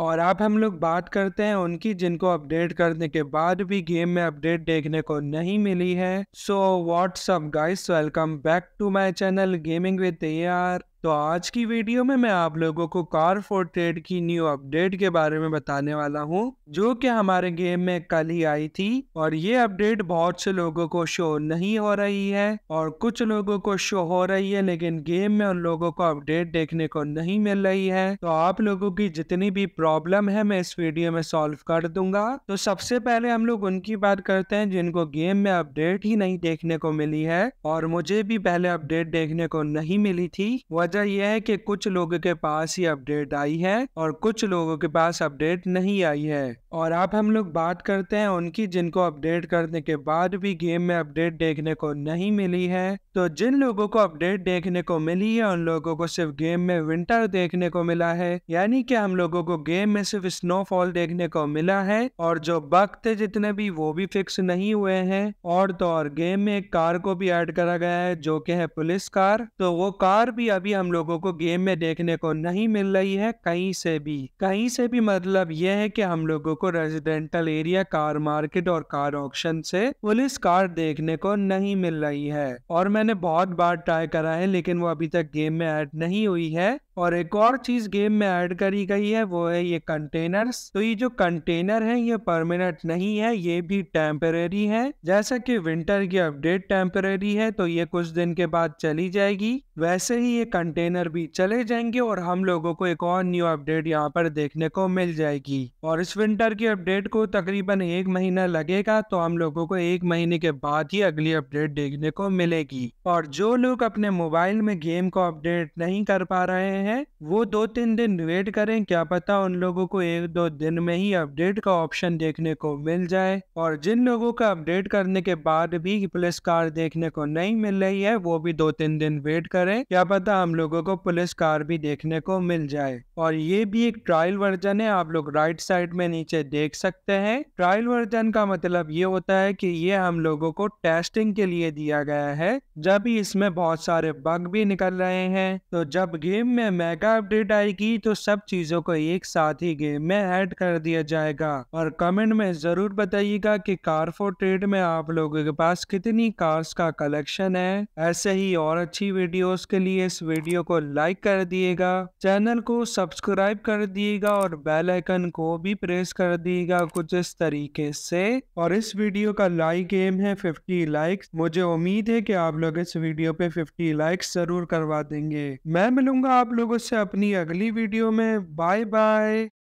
और अब हम लोग बात करते हैं उनकी जिनको अपडेट करने के बाद भी गेम में अपडेट देखने को नहीं मिली है so what's up guys welcome back to my channel gaming with a तो आज की वीडियो में मैं आप लोगों को कार फोर ट्रेड की न्यू अपडेट के बारे में बताने वाला हूं जो कि हमारे गेम में कल ही आई थी और ये अपडेट बहुत से लोगों को शो नहीं हो रही है और कुछ लोगों को शो हो रही है लेकिन गेम में उन लोगों को अपडेट देखने को नहीं मिल रही है तो आप लोगों की जितनी भी प्रॉब्लम है मैं इस वीडियो में सॉल्व कर दूंगा तो सबसे पहले हम लोग उनकी बात करते हैं जिनको गेम में अपडेट ही नहीं देखने को मिली है और मुझे भी पहले अपडेट देखने को नहीं मिली थी वह वजह यह है कि कुछ लोगों के पास ही अपडेट आई है और कुछ लोगों के पास अपडेट नहीं आई है और अब हम लोग बात करते हैं उनकी जिनको अपडेट करने के बाद भी गेम में अपडेट देखने को नहीं मिली है तो जिन लोगों को अपडेट देखने को मिली है उन लोगों को सिर्फ गेम में विंटर देखने को मिला है यानी कि हम लोगों को गेम में सिर्फ स्नोफॉल देखने को मिला है और जो बग थे जितने भी वो भी फिक्स नहीं हुए हैं और तो और गेम में एक कार को भी ऐड करा गया है जो कि है पुलिस कार तो वो कार भी अभी हम लोगों को गेम में देखने को नहीं मिल रही है कहीं से भी कहीं से भी मतलब यह है कि हम लोगों को रेजिडेंटल एरिया कार मार्केट और कार ऑप्शन से पुलिस कार देखने को नहीं मिल रही है और मैंने बहुत बार ट्राई करा है लेकिन वो अभी तक गेम में ऐड नहीं हुई है और एक और चीज गेम में ऐड करी गई है वो है ये कंटेनर्स तो ये जो कंटेनर है ये परमानेंट नहीं है ये भी टेम्परेरी है जैसा कि विंटर की अपडेट टेम्परेरी है तो ये कुछ दिन के बाद चली जाएगी वैसे ही ये कंटेनर भी चले जाएंगे और हम लोगों को एक और न्यू अपडेट यहाँ पर देखने को मिल जाएगी और इस विंटर की अपडेट को तकरीबन एक महीना लगेगा तो हम लोगों को एक महीने के बाद ही अगली अपडेट देखने को मिलेगी और जो लोग अपने मोबाइल में गेम को अपडेट नहीं कर पा रहे हैं हैं वो दो तीन दिन वेट करें क्या पता उन लोगों को एक दो दिन में ही अपडेट का ऑप्शन देखने को मिल जाए और जिन लोगों का अपडेट करने के बाद भी पुलिस कार देखने को नहीं मिल रही है वो भी दो तीन दिन वेट करें क्या पता हम लोगों को पुलिस कार भी देखने को मिल जाए और ये भी एक ट्रायल वर्जन है आप लोग राइट साइड में नीचे देख सकते हैं ट्रायल वर्जन का मतलब ये होता है कि ये हम लोगों को टेस्टिंग के लिए दिया गया है जब इसमें बहुत सारे बग भी निकल रहे हैं तो जब गेम में मेगा अपडेट आएगी तो सब चीजों को एक साथ ही गेम में ऐड कर दिया जाएगा और कमेंट में जरूर बताइएगा कि कार फॉर ट्रेड में आप लोगों के पास कितनी कार्स का कलेक्शन है ऐसे ही और अच्छी वीडियोस के लिए इस वीडियो को लाइक कर दिएगा चैनल को सब्सक्राइब कर दिएगा और बेलाइकन को भी प्रेस कर दिएगा कुछ इस तरीके से और इस वीडियो का लाइक गेम है फिफ्टी लाइक मुझे उम्मीद है की आप लोग इस वीडियो पे फिफ्टी लाइक्स जरूर करवा देंगे मैं मिलूंगा आप लोग लोगों से अपनी अगली वीडियो में बाय बाय